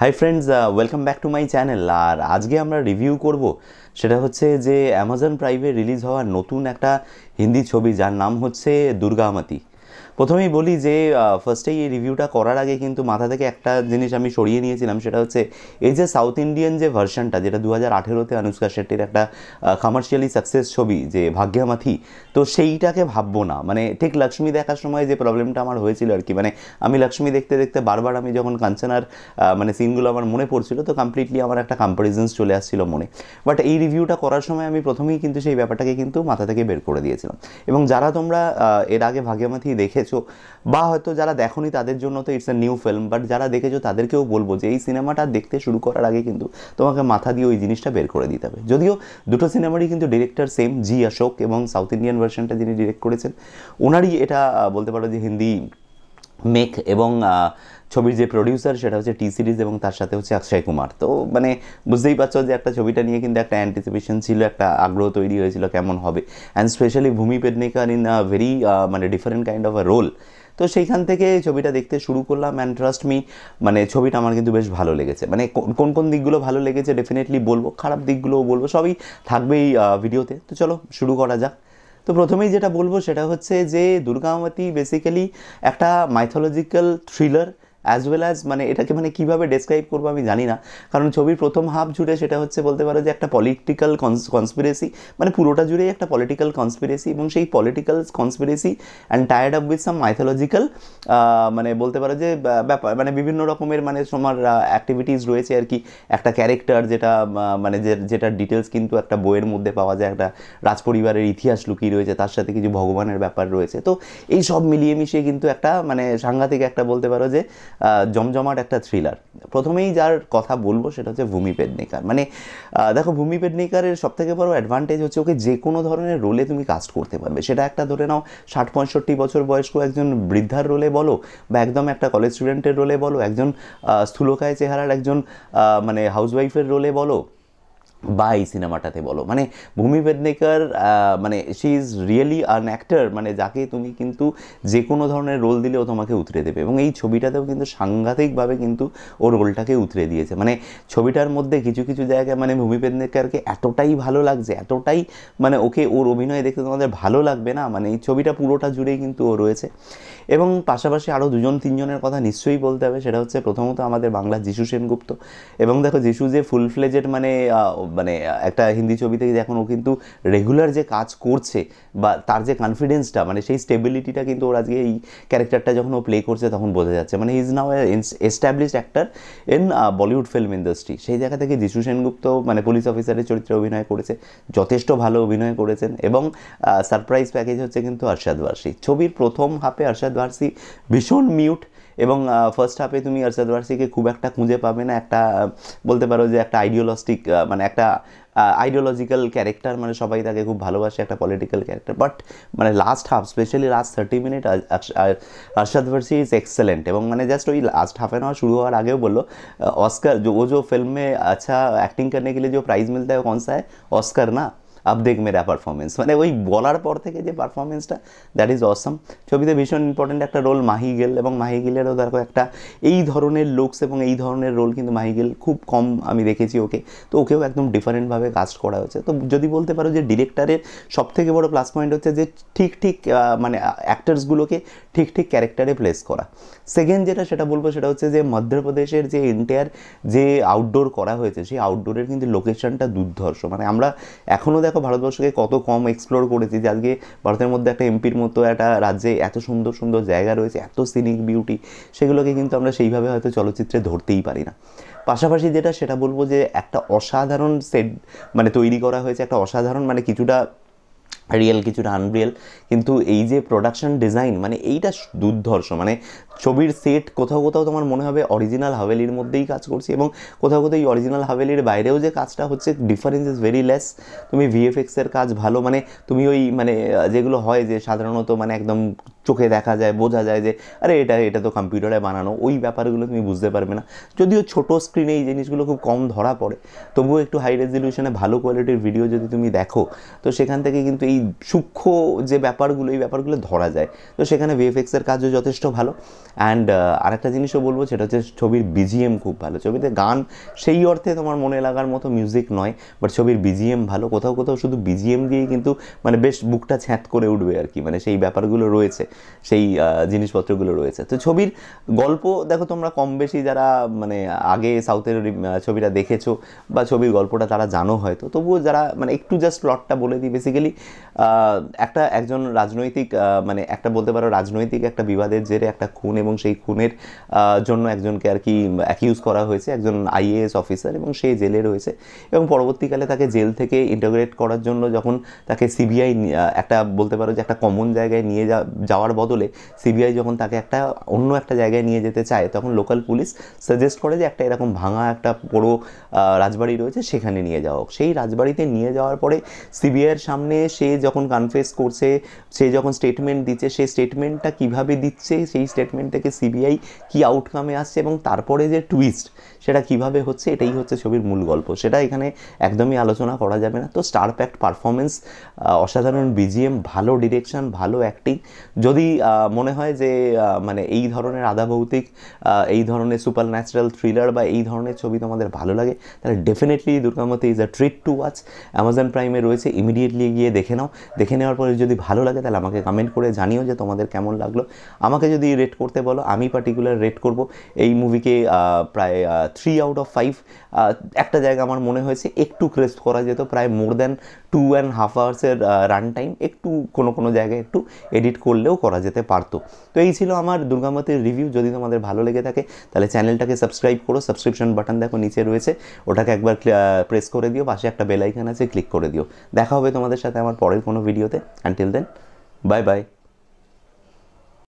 high friends welcome back to my channel আর আজকে আমরা রিভিউ করব সেটা হচ্ছে যে অ্যামাজন প্রাইভে রিলিজ হওয়া নতুন একটা হিন্দি ছবি যার নাম হচ্ছে দুর্গামাতি প্রথমেই বলি যে ফার্স্টেই এই রিভিউটা করার আগে কিন্তু মাথা থেকে একটা জিনিস আমি সরিয়ে নিয়েছিলাম সেটা হচ্ছে এই যে সাউথ ইন্ডিয়ান যে ভার্সনটা যেটা দু হাজার আঠেরোতে অনুষ্কা শেট্টির একটা কমার্শিয়ালি সাকসেস ছবি যে ভাগ্যামাথি তো সেইটাকে ভাববো না মানে ঠিক লক্ষ্মী দেখার সময় যে প্রবলেমটা আমার হয়েছিল আর কি মানে আমি লক্ষ্মী দেখতে দেখতে বারবার আমি যখন কাঞ্চনার মানে সিনগুলো আমার মনে পড়ছিল তো কমপ্লিটলি আমার একটা কম্পারিজন্স চলে আসছিল মনে বাট এই রিভিউটা করার সময় আমি প্রথমেই কিন্তু সেই ব্যাপারটাকে কিন্তু মাথা থেকে বের করে দিয়েছিলাম এবং যারা তোমরা এর আগে ভাগ্যামাথি দেখে দেখেছো বা হয়তো যারা দেখোনি তাদের জন্য তো it's a new film but যারা দেখেছো তাদেরকেও বলবো যে এই সিনেমাটা দেখতে শুরু করার আগে কিন্তু তোমাকে মাথা দিয়ে ওই জিনিসটা বের করে দিতে হবে যদিও দুটো সিনেমারই কিন্তু ডিরেক্টর সেম জি অশোক এবং সাউথ ইন্ডিয়ান ভার্সনটা যিনি ডিরেক্ট করেছেন ওনারই এটা বলতে পারো যে হিন্দি মেক এবং ছবির যে প্রডিউসার সেটা হচ্ছে টি সিরিজ এবং তার সাথে হচ্ছে অক্ষয় কুমার তো মানে বুঝতেই পারছো যে একটা ছবিটা নিয়ে কিন্তু একটা অ্যান্টিসিপেশন ছিল একটা আগ্রহ তৈরি হয়েছিল কেমন হবে and specially Bhumi Pednekar in a very মানে different kind of a role তো সেইখান থেকে ছবিটা দেখতে শুরু করলাম অ্যান্ড ট্রাস্ট মি মানে ছবিটা আমার কিন্তু বেশ ভালো লেগেছে মানে কোন কোন দিকগুলো ভালো লেগেছে ডেফিনেটলি বলবো খারাপ দিকগুলোও বলবো সবই থাকবেই ভিডিওতে তো চলো শুরু করা যাক তো প্রথমেই যেটা বলবো সেটা হচ্ছে যে দুর্গামতী বেসিক্যালি একটা mythological thriller as well as মানে এটাকে মানে কীভাবে ডেসক্রাইব করবো আমি জানি না কারণ ছবির প্রথম হাফ জুড়ে সেটা হচ্ছে বলতে পারো যে একটা পলিটিক্যাল কনসপিরেসি মানে পুরোটা জুড়েই একটা পলিটিক্যাল কনসপিরেসি এবং সেই political conspiracy and tired up with some mythological মানে বলতে পারো যে ব্যাপার মানে বিভিন্ন রকমের মানে তোমার অ্যাক্টিভিটিস রয়েছে আর কি একটা ক্যারেক্টার যেটা মানে যে যেটার ডিটেলস কিন্তু একটা বইয়ের মধ্যে পাওয়া যায় একটা রাজপরিবারের ইতিহাস লুকিয়ে রয়েছে তার সাথে কিছু ভগবানের ব্যাপার রয়েছে তো এই সব মিলিয়ে মিশিয়ে কিন্তু একটা মানে সাংঘাতিক একটা বলতে পারো যে জমজমাট একটা থ্রিলার প্রথমেই যার কথা বলবো সেটা হচ্ছে ভূমি পেডনিকার মানে দেখো ভূমি পেডনিকারের সবথেকে বড় অ্যাডভান্টেজ হচ্ছে ওকে যে কোনো ধরনের রোলে তুমি কাস্ট করতে পারবে সেটা একটা ধরে নাও ষাট পঁয়ষট্টি বছর বয়স্ক একজন বৃদ্ধার রোলে বলো বা একদম একটা কলেজ স্টুডেন্টের রোলে বলো একজন স্থূলকায় চেহারার একজন মানে হাউসওয়াইফের রোলে বলো বা এই সিনেমাটাতে বলো মানে ভূমি বেদনেকার মানে she is really an actor মানে যাকে তুমি কিন্তু যে কোনো ধরনের রোল দিলেও তোমাকে উতরে দেবে এবং এই ছবিটাতেও কিন্তু সাংঘাতিকভাবে কিন্তু ও রোলটাকে উতরে দিয়েছে মানে ছবিটার মধ্যে কিছু কিছু জায়গায় মানে ভূমি বেদনেকারকে এতটাই ভালো লাগছে এতটাই মানে ওকে ওর অভিনয় দেখতে তোমাদের ভালো লাগবে না মানে এই ছবিটা পুরোটা জুড়েই কিন্তু ও রয়েছে এবং পাশাপাশি আরও দুজন তিনজনের কথা নিশ্চয়ই বলতে হবে সেটা হচ্ছে প্রথমত আমাদের বাংলা যিশু সেনগুপ্ত এবং দেখো যিশু যে ফুল ফ্লেজেড মানে মানে একটা হিন্দি ছবি থেকে এখন ও কিন্তু রেগুলার যে কাজ করছে বা তার যে কনফিডেন্সটা মানে সেই স্টেবিলিটিটা কিন্তু ওর আজকে এই ক্যারেক্টারটা যখন ও প্লে করছে তখন বোঝা যাচ্ছে মানে is now established actor in Bollywood film industry সেই জায়গা থেকে যিশু সেনগুপ্ত মানে পুলিশ অফিসারের চরিত্রে অভিনয় করেছে যথেষ্ট ভালো অভিনয় করেছেন এবং সারপ্রাইজ uh, প্যাকেজ হচ্ছে কিন্তু আরশাদ বার্সি ছবির প্রথম হাফে আরশাদ ভার্সি ভীষণ মিউট এবং ফার্স্ট হাফে তুমি আরশাদ ওয়ারসিকে খুব একটা খুঁজে পাবে না একটা বলতে পারো যে একটা আইডিওলস্টিক মানে একটা আইডিওলজিক্যাল ক্যারেক্টার মানে সবাই তাকে খুব ভালোবাসে একটা পলিটিক্যাল ক্যারেক্টার বাট মানে last half specially last thirty minutes Arshad Warsi is excellent এবং মানে জাস্ট ওই লাস্ট হাফ অ্যান শুরু হওয়ার আগেও বললো অস্কার ও যে ফিল্মে আচ্ছা অ্যাক্টিং করতে গেলে যে প্রাইজ মিলতে হয় प्राइज़ मिलता অস্কার না দেখ মেরা পারফরমেন্স মানে ওই বলার পর থেকে যে পারফরমেন্সটা দ্যাট ইজ অসম ছবিতে ভীষণ ইম্পর্টেন্ট একটা রোল মাহি গেল এবং মাহি গেলেরও দেখো একটা এই ধরনের লুকস এবং এই ধরনের রোল কিন্তু মাহি খুব কম আমি দেখেছি ওকে তো ওকেও একদম ডিফারেন্টভাবে কাস্ট করা হয়েছে তো যদি বলতে পারো যে ডিরেক্টরের সবথেকে বড় প্লাস পয়েন্ট হচ্ছে যে ঠিক ঠিক মানে অ্যাক্টার্সগুলোকে ঠিক ঠিক ক্যারেক্টারে প্লেস করা সেকেন্ড যেটা সেটা বলবো সেটা হচ্ছে যে মধ্যপ্রদেশের যে এন্টায়ার যে আউটডোর করা হয়েছে সেই আউটডোরের কিন্তু লোকেশনটা দুর্ধর্ষ মানে আমরা এখনও দেখো ভারতবর্ষকে কত কম এক্সপ্লোর করেছি যে আজকে ভারতের মধ্যে একটা এমপির মতো একটা রাজ্যে এত সুন্দর সুন্দর জায়গা রয়েছে এত সিনিক বিউটি সেগুলোকে কিন্তু আমরা সেইভাবে হয়তো চলচ্চিত্রে ধরতেই পারি না পাশাপাশি যেটা সেটা বলবো যে একটা অসাধারণ সেট মানে তৈরি করা হয়েছে একটা অসাধারণ মানে কিছুটা রিয়েল কিছুটা আনরিয়েল কিন্তু এই যে প্রোডাকশন ডিজাইন মানে এইটা দুর্ধর্ষ মানে ছবির সেট কোথাও কোথাও তোমার মনে হবে অরিজিনাল হাভেলির মধ্যেই কাজ করছি এবং কোথাও কোথাও এই অরিজিনাল হাভেলির বাইরেও যে কাজটা হচ্ছে ডিফারেন্স ইজ ভেরি লেস তুমি ভিএফএক্সের কাজ ভালো মানে তুমি ওই মানে যেগুলো হয় যে সাধারণত মানে একদম চোখে দেখা যায় বোঝা যায় যে আরে এটা এটা তো কম্পিউটারে বানানো ওই ব্যাপারগুলো তুমি বুঝতে পারবে না যদিও ছোট স্ক্রিনে এই জিনিসগুলো খুব কম ধরা পড়ে তবুও একটু হাই রেজলিউশনে ভালো কোয়ালিটির ভিডিও যদি তুমি দেখো তো সেখান থেকে কিন্তু এই সূক্ষ্ম যে ব্যাপারগুলো এই ব্যাপারগুলো ধরা যায় তো সেখানে ভিএফএক্সের কাজও যথেষ্ট ভালো অ্যান্ড uh, আরেকটা জিনিসও বলবো সেটা হচ্ছে ছবির বিজিএম খুব ভালো ছবিতে গান সেই অর্থে তোমার মনে লাগার মতো মিউজিক নয় বাট ছবির বিজিএম ভালো কোথাও কোথাও শুধু বিজিএম দিয়েই কিন্তু মানে বেশ বুকটা ছ্যাঁত করে উঠবে আর কি মানে সেই ব্যাপারগুলো রয়েছে সেই জিনিসপত্রগুলো রয়েছে তো ছবির গল্প দেখো তোমরা কম বেশি যারা মানে আগে সাউথের ছবিটা দেখেছো বা ছবির গল্পটা তারা জানো হয়তো তবুও যারা মানে একটু জাস্ট প্লটটা বলে দিই বেসিক্যালি একটা একজন রাজনৈতিক মানে একটা বলতে পারো রাজনৈতিক একটা বিবাদের জেরে একটা খুন এবং সেই খুনের জন্য একজনকে আর কি অ্যাকিউজ করা হয়েছে একজন আইএএস অফিসার এবং সে জেলে রয়েছে এবং পরবর্তীকালে তাকে জেল থেকে ইন্টাগ্রেট করার জন্য যখন তাকে সিবিআই একটা বলতে পারো যে একটা কমন জায়গায় নিয়ে যাওয়ার বদলে সিবিআই যখন তাকে একটা অন্য একটা জায়গায় নিয়ে যেতে চায় তখন লোকাল পুলিশ সাজেস্ট করে যে একটা এরকম ভাঙা একটা বড়ো রাজবাড়ি রয়েছে সেখানে নিয়ে যাওয়া হোক সেই রাজবাড়িতে নিয়ে যাওয়ার পরে সিবিআইয়ের সামনে সে যখন কনফেস করছে সে যখন স্টেটমেন্ট দিচ্ছে সেই স্টেটমেন্টটা কীভাবে দিচ্ছে সেই স্টেটমেন্ট থেকে সিবিআই কি আউটকামে আসছে এবং তারপরে যে টুইস্ট সেটা কিভাবে হচ্ছে এটাই হচ্ছে ছবির মূল গল্প সেটা এখানে একদমই আলোচনা করা যাবে না তো স্টার প্যাক্ট পারফরমেন্স অসাধারণ বিজিএম ভালো ডিরেকশন ভালো অ্যাক্টিং যদি মনে হয় যে মানে এই ধরনের আধা ভৌতিক এই ধরনের সুপার ন্যাচারাল থ্রিলার বা এই ধরনের ছবি তোমাদের ভালো লাগে তাহলে definitely Durgamati is a treat to watch Amazon প্রাইমে রয়েছে ইমিডিয়েটলি গিয়ে দেখে নাও দেখে নেওয়ার পরে যদি ভালো লাগে তাহলে আমাকে কমেন্ট করে জানিও যে তোমাদের কেমন লাগলো আমাকে যদি রেট করতে বলো আমি পার্টিকুলার রেট করব এই মুভিকে প্রায় থ্রি আউট অফ ফাইভ একটা জায়গা আমার মনে হয়েছে একটু ক্রেস্ট করা যেত প্রায় more than two and half আওয়ার্সের রান টাইম একটু কোনো কোনো জায়গায় একটু এডিট করলেও করা যেতে পারতো তো এই ছিল আমার দুর্গামতির রিভিউ যদি তোমাদের ভালো লেগে থাকে তাহলে চ্যানেলটাকে সাবস্ক্রাইব করো সাবস্ক্রিপশন বাটন দেখো নিচে রয়েছে ওটাকে একবার প্রেস করে দিও পাশে একটা বেলাইকান আছে ক্লিক করে দিও দেখা হবে তোমাদের সাথে আমার পরের কোনো ভিডিওতে অ্যান্টিল দেন বাই বাই